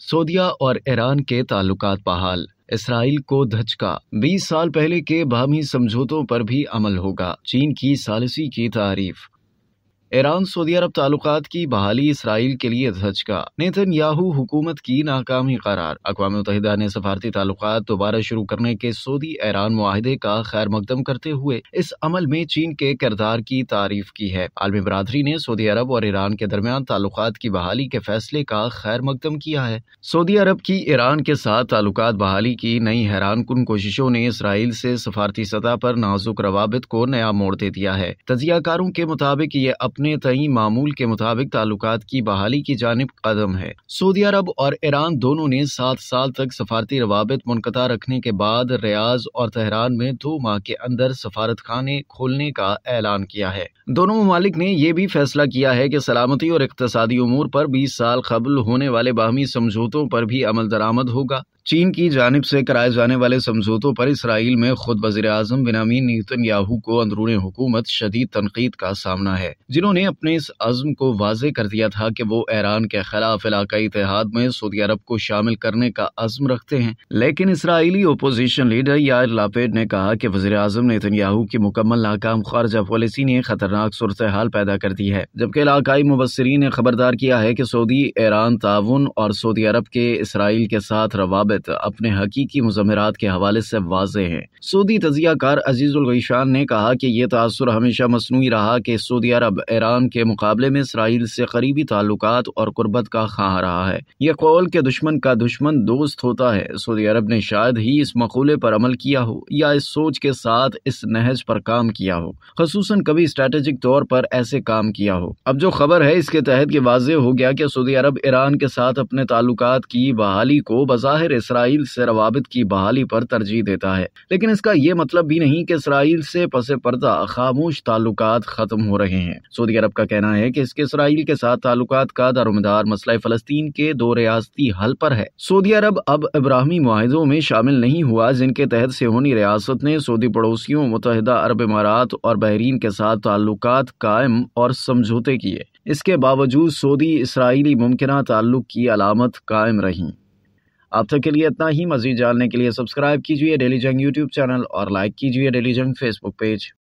सऊदिया और ईरान के ताल्लुक बहाल इसराइल को धचका 20 साल पहले के बामी समझौतों पर भी अमल होगा चीन की सालसी की तारीफ ईरान सऊदी अरब ताल्लुक की बहाली इसराइल के लिए धचका नेतन याहू हुकूमत की नाकामी करार अकवा मुतहदा ने सफारती ताल्लुक दोबारा शुरू करने के सऊदी ईरान माहदे का खैर मकदम करते हुए इस अमल में चीन के किरदार की तारीफ की है आलमी बरदरी ने सऊदी अरब और ईरान के दरमियान ताल्लुक की बहाली के फैसले का खैर मकदम किया है सऊदी अरब की ईरान के साथ ताल्लुक बहाली की नई हैरान कन कोशिशों ने इसराइल से सफारती सतह पर नाजुक रवाबित को नया मोड़ दे दिया है तजिया कारों के मुताबिक ये अब अपने तई मामूल के मुताबिक ताल्लुक की बहाली की जानब कदम है सऊदी अरब और ईरान दोनों ने सात साल तक सफारती रवाबित मुनकता रखने के बाद रियाज और तहरान में दो माह के अंदर सफारत खाने खोलने का ऐलान किया है दोनों ममालिक ने यह भी फैसला किया है कि सलामती और इकतदी उमूर पर बीस साल कबल होने वाले बाहमी समझौतों पर भी अमल दरामद होगा चीन की जानब से कराए जाने वाले समझौतों पर इसराइल में खुद वजी अजम बिनामी नीतन याहू को अंदरूनी हुकूमत शदीद तनकीद का सामना है जिन्होंने मुजाहिदों ने अपने इस अज़म को वाज कर दिया था कि वो ईरान के खिलाफ इलाकई इतिहाद में सऊदी अरब को शामिल करने का अज़म रखते हैं लेकिन इसराइली अपोजिशन लीडर यार लापेड ने कहा कि वजी अजम नेतन्याहू की मुकम्मल नाकाम खारजा पॉलिसी ने खतरनाक सूरत हाल पैदा कर दी है जबकि इलाकई मुबसरीन ने खबरदार किया है कि सऊदी ईरान ताउन और सऊदी अरब के इसराइल के साथ रवाबित अपने हकीकी मुजमरत के हवाले से वाजे हैं सऊदी तजिया कार अजीज़ुल ने कहा कि यह तासर हमेशा मसनू रहा कि सऊदी अरब ईरान के मुकाबले में इसराइल से करीबी ताल्लुक और कुर्बत का खा रहा है यह कौल के दुश्मन का दुश्मन दोस्त होता है सऊदी अरब ने शायद ही इस मकूले पर अमल किया हो या इस सोच के साथ इस नहज पर काम किया हो खूस कभी स्ट्रेटेजिक तौर पर ऐसे काम किया हो अब जो खबर है इसके तहत ये वाजे हो गया कि सऊदी अरब ईरान के साथ अपने ताल्लुक की बहाली को बज़ाहिर इसराइल से रवाबित की बहाली पर तरजीह देता है लेकिन इसका ये मतलब भी नहीं कि इसराइल से पसे पर्दा खामोश ताल्लुक ख़त्म हो रहे हैं सऊदी सऊदी अरब का कहना है कि इसके इसराइल के साथ ताल्लुक का दारोमदार मसला फलस्तीन के दो रियासती हल पर है सऊदी अरब अब इब्राहिमी माहिदों में शामिल नहीं हुआ जिनके तहत सेहोनी रियासत ने सऊदी पड़ोसियों मुतहदा अरब इमारात और बहरीन के साथ ताल्लुक कायम और समझौते किए इसके बावजूद सऊदी इसराइली मुमकिन ताल्लुक की अलामत कायम रही अब तक के लिए इतना ही मजीद जानने के लिए सब्सक्राइब कीजिए डेली जंग यूट्यूब चैनल और लाइक कीजिए डेली जंग फेसबुक पेज